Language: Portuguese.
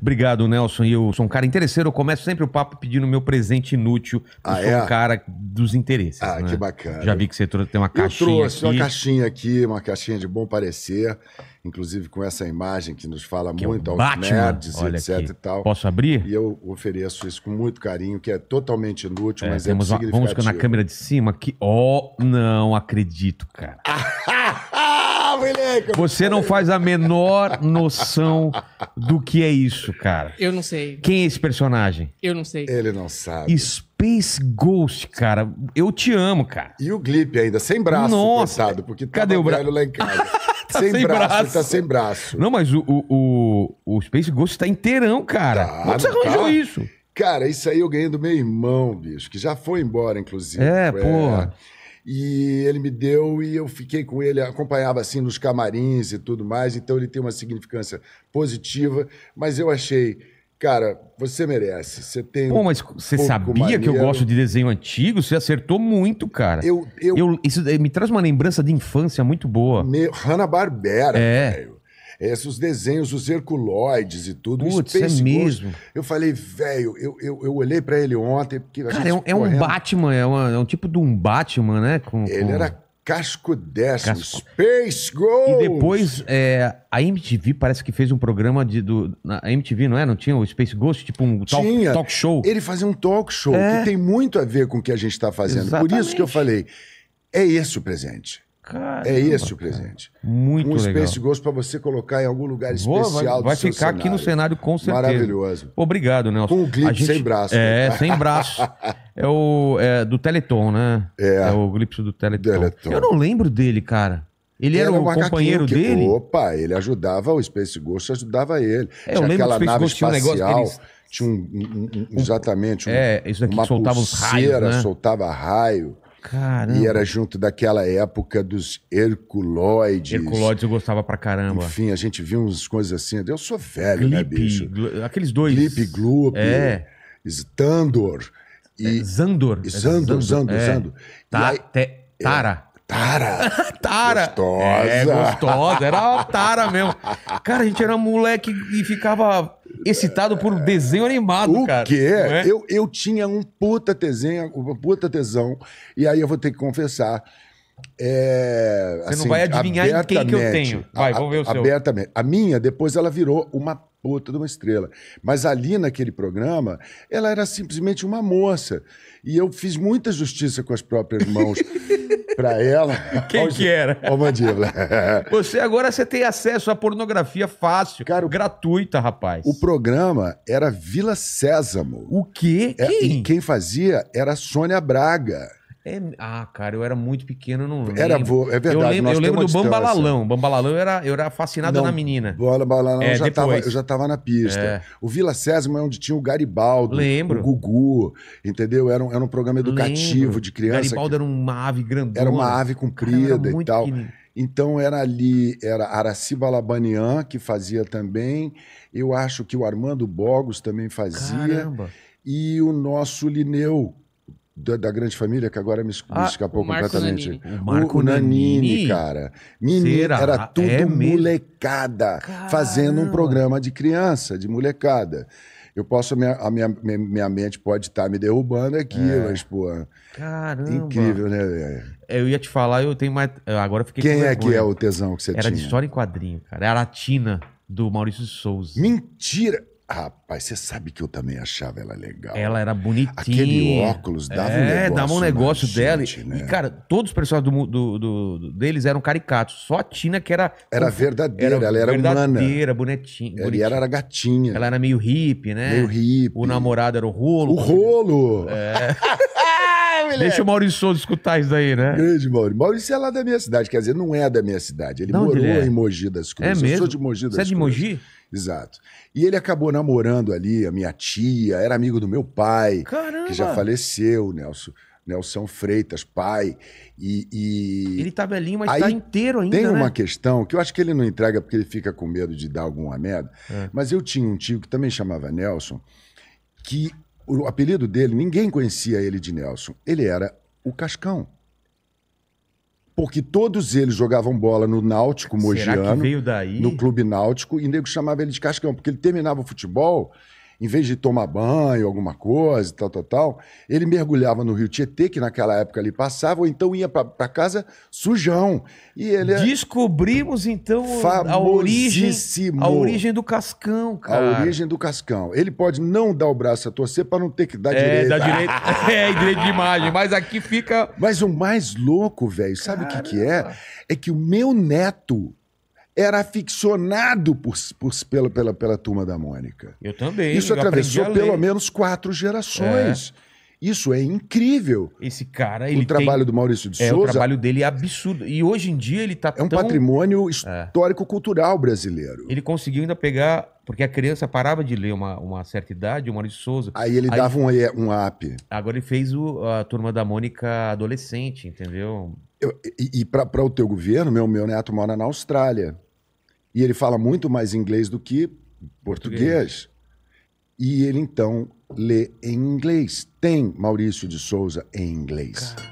Obrigado, Nelson. eu sou um cara interesseiro. Eu começo sempre o papo pedindo meu presente inútil. Ah, eu ah, sou é? um cara dos interesses. Ah, né? que bacana. Já vi que você trouxe, uma caixinha. Eu trouxe aqui. uma caixinha aqui, uma caixinha de bom parecer. Inclusive com essa imagem que nos fala que é muito é aos nerds, Olha etc aqui. e tal. Posso abrir? E eu ofereço isso com muito carinho, que é totalmente inútil, é, mas é significativo. Uma, vamos na câmera de cima aqui. Oh, não acredito, cara. moleque. Você não faz a menor noção do que é isso, cara. Eu não sei. Quem é esse personagem? Eu não sei. Ele não sabe. Space Ghost, cara. Eu te amo, cara. E o Glip ainda, sem braço, Nossa. coitado, porque tá Cadê o bra... lá em casa. tá sem, sem braço, tá braço, tá sem braço. Não, mas o, o, o, Space Ghost tá inteirão, cara. Tá, Como você arranjou tá? isso? Cara, isso aí eu ganhei do meu irmão, bicho, que já foi embora, inclusive. É, é... porra. E ele me deu e eu fiquei com ele, acompanhava assim nos camarins e tudo mais, então ele tem uma significância positiva, mas eu achei Cara, você merece. Você tem. Pô, mas você um sabia maneiro. que eu gosto de desenho antigo? Você acertou muito, cara. Eu, eu... eu isso eh, me traz uma lembrança de infância muito boa. Meu, Hanna Barbera. É esses desenhos, os herculoides e tudo. Putz, Space é mesmo. Eu falei, velho, eu, eu, eu, olhei para ele ontem. Porque Cara, é um, é um Batman, é, uma, é, um tipo de um Batman, né? Com, ele com... era casco décimo, casco... Space Ghost. E depois, é, a MTV parece que fez um programa de... Do, a MTV, não é? Não tinha o Space Ghost? Tipo um talk, tinha. talk show? Ele fazia um talk show, é. que tem muito a ver com o que a gente está fazendo. Exatamente. Por isso que eu falei, é esse o presente. Caramba, é esse o presente. Muito um legal. Um Space Ghost para você colocar em algum lugar especial Boa, vai, vai ficar cenário. aqui no cenário com certeza. Maravilhoso. Obrigado, Nelson. Com um clipe gente... sem braço. É, né? sem braço. é o é, do Teleton, né? É. É o clipe do Teleton. Teleton. Eu não lembro dele, cara. Ele era, era o companheiro que, dele? Opa, ele ajudava o Space Ghost, ajudava ele. É, eu lembro aquela que o Space nave Ghost espacial, tinha um negócio que eles... Tinha um, um, exatamente um, é, isso daqui uma soltava pulseira, raio, né? soltava raio. Caramba. E era junto daquela época dos Herculoides. Herculoides eu gostava pra caramba. Enfim, a gente viu umas coisas assim. Eu sou velho, Glip, né, bicho? aqueles dois. Glip, Gloop, é. Standor. E... É, Zandor. Zandor, Zandor, Zandor. É. Zandor. aí, te, tara. É, tara. tara. Gostosa. É, gostosa. Era tara mesmo. Cara, a gente era moleque e ficava excitado por desenho animado, o cara. O quê? É? Eu, eu tinha um puta, desenho, uma puta tesão. E aí eu vou ter que confessar é, Você assim, não vai adivinhar em quem que eu tenho. Vai, vamos ver o seu. Abertamente. A minha, depois ela virou uma puta de uma estrela. Mas ali naquele programa, ela era simplesmente uma moça. E eu fiz muita justiça com as próprias mãos. para ela. Quem que era? Ó, mandíbula. você agora você tem acesso à pornografia fácil, Cara, gratuita, rapaz. O programa era Vila Sésamo. O quê? É, quem? E quem fazia era a Sônia Braga. É, ah, cara, eu era muito pequeno, não lembro. Era, é verdade. Eu lembro, eu lembro do Bambalalão. Bambalalão, eu era, eu era fascinado não, na menina. Bola é, já eu já estava na pista. É. O Vila Sésimo é onde tinha o Garibaldo, lembro. o Gugu, entendeu? Era um, era um programa educativo lembro. de criança. Garibaldo que... era uma ave grandona. Era uma ave comprida cara, e tal. Pequeno. Então era ali, era Araciba Labanian que fazia também. Eu acho que o Armando Bogos também fazia. Caramba. E o nosso Lineu, da, da, grande família, que agora me, ah, escapou completamente. Nanini. O Marco Nanini, cara. Menino, era é tudo é molecada, Caramba. fazendo um programa de criança, de molecada. Eu posso, a minha, a minha, minha mente pode estar tá me derrubando aqui, é. mas, pô. Caramba. Incrível, né, velho? Eu ia te falar, eu tenho mais. Agora fiquei Quem é que é o tesão que você era tinha? Era de história em quadrinho, cara. Era a Tina, do Maurício de Souza. Mentira! Rapaz, você sabe que eu também achava ela legal. Ela era bonitinha. Aquele óculos dava é, um negócio. É, dava um negócio dela. Gente, né? E, cara, todos os personagens do, do, do, deles eram caricatos. Só a Tina que era. Era verdadeira, era ela era verdadeira, humana. Verdadeira, bonitinha. Ela era gatinha. Ela era meio hippie, né? Meio hippie. O namorado era o rolo. O rolo! É. Deixa o Maurício Souza escutar isso daí, né? Grande Maurício. Maurício é lá da minha cidade, quer dizer, não é da minha cidade. Ele não, morou é? em Mogi das Cruzes. É mesmo? Eu sou de Mogi das Você Cruzes. Você é de Mogi? Exato. E ele acabou namorando ali a minha tia, era amigo do meu pai, Caramba. que já faleceu, Nelson. Nelson Freitas, pai. E, e... Ele tá belinho, mas Aí tá inteiro ainda. Tem uma né? questão que eu acho que ele não entrega porque ele fica com medo de dar alguma merda. É. Mas eu tinha um tio que também chamava Nelson, que o apelido dele, ninguém conhecia ele de Nelson. Ele era o Cascão. Porque todos eles jogavam bola no Náutico Será Mogiano, no Clube Náutico, e nego chamava ele de Cascão, porque ele terminava o futebol, em vez de tomar banho, alguma coisa tal, tal, tal, ele mergulhava no rio Tietê, que naquela época ali passava, ou então ia para casa sujão. E ele é Descobrimos, então, a origem, a origem do Cascão, cara. A origem do Cascão. Ele pode não dar o braço a torcer para não ter que dar é, direito. Dá direito é, direito de imagem, mas aqui fica... Mas o mais louco, velho, sabe o que que é? É que o meu neto era aficionado por, por, pela, pela, pela turma da Mônica. Eu também. Isso eu atravessou pelo menos quatro gerações. É. Isso é incrível. Esse cara, ele. O trabalho tem... do Maurício de é, Souza. O trabalho dele é absurdo. E hoje em dia ele está. É um tão... patrimônio histórico-cultural é. brasileiro. Ele conseguiu ainda pegar. Porque a criança parava de ler uma, uma certa idade, o Maurício de Souza. Aí ele aí... dava um, um app. Agora ele fez o, a turma da Mônica adolescente, entendeu? Eu, e e para o teu governo, meu, meu neto mora na Austrália. E ele fala muito mais inglês do que português. português. E ele então lê em inglês. Tem Maurício de Souza em inglês. Cara.